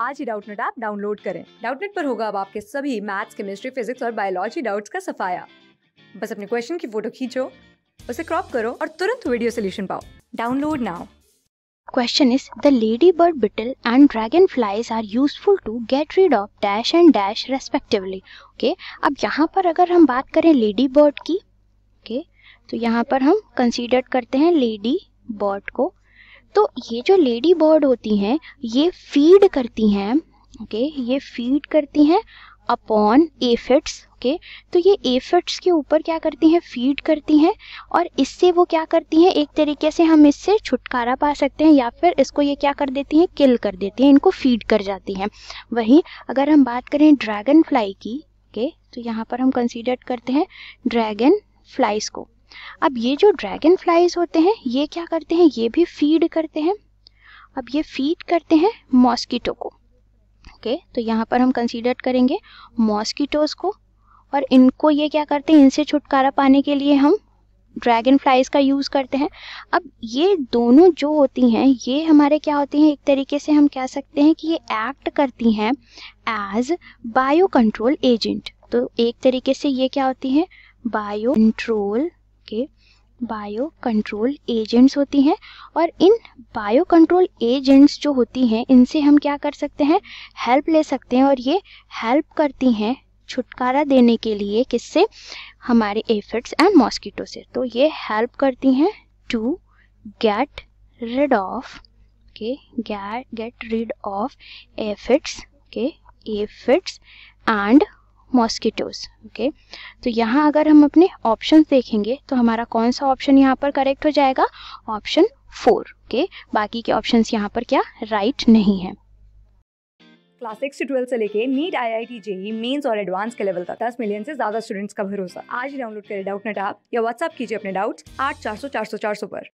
आज ही Doubtnut app download करें डाउटनेट पर होगा अब आपके सभी मैथ्स केमिस्ट्री फिजिक्स और बायोलॉजी डाउट्स का सफाया बस अपने क्वेश्चन की फोटो खींचो उसे क्रॉप करो और तुरंत वीडियो सोल्यूशन पाओ download now Question is the ladybird beetle and dragonflies are useful to get rid of dash and dash respectively. Okay, अब यहाँ पर अगर हम बात करें लेडी बर्ड की okay, तो यहाँ पर हम कंसीडर करते हैं लेडी बर्ड को तो ये जो लेडी बर्ड होती हैं ये फीड करती हैं ओके ये फीड करती हैं अपॉन एफिट्स ओके तो ये एफिट्स के ऊपर क्या करती हैं फीड करती हैं और इससे वो क्या करती हैं एक तरीके से हम इससे छुटकारा पा सकते हैं या फिर इसको ये क्या कर देती हैं किल कर देती हैं इनको फीड कर जाती हैं वहीं अगर हम बात करें ड्रैगन फ्लाई की ओके तो यहाँ पर हम कंसिडर करते हैं ड्रैगन फ्लाइज को अब ये जो ड्रैगन फ्लाइज होते हैं ये क्या करते हैं ये भी फीड करते हैं अब ये फीड करते हैं मॉस्किटो को ओके okay, तो यहाँ पर हम कंसीडर करेंगे मॉस्किटोज को और इनको ये क्या करते हैं इनसे छुटकारा पाने के लिए हम ड्रैगन फ्लाइज का यूज़ करते हैं अब ये दोनों जो होती हैं ये हमारे क्या होती हैं एक तरीके से हम कह सकते हैं कि ये एक्ट करती हैं एज बायो कंट्रोल एजेंट तो एक तरीके से ये क्या होती हैं बायो कंट्रोल के बायो कंट्रोल एजेंट्स होती हैं और इन बायो कंट्रोल एजेंट्स जो होती हैं इनसे हम क्या कर सकते हैं हेल्प ले सकते हैं और ये हेल्प करती हैं छुटकारा देने के लिए किससे हमारे एफिड्स एंड मॉस्किटो से तो ये हेल्प करती हैं टू गेट रिड ऑफ के गेट रिड ऑफ एफिड्स के एफिड्स एंड मॉस्किटोज ओके तो यहाँ अगर हम अपने ऑप्शन देखेंगे तो हमारा कौन सा ऑप्शन यहाँ पर करेक्ट हो जाएगा ऑप्शन फोर ओके बाकी के ऑप्शन यहाँ पर क्या राइट right नहीं है क्लास सिक्स ट्वेल्व से लेके NEET I I T JEE mains और एडवांस के लेवल तक दस मिलियन से ज्यादा स्टूडेंट्स का भरोसा आज डाउनलोड करें डाउट नेट या व्हाट्सअप कीजिए अपने डाउट्स आठ चार सौ चार सौ चार सौ पर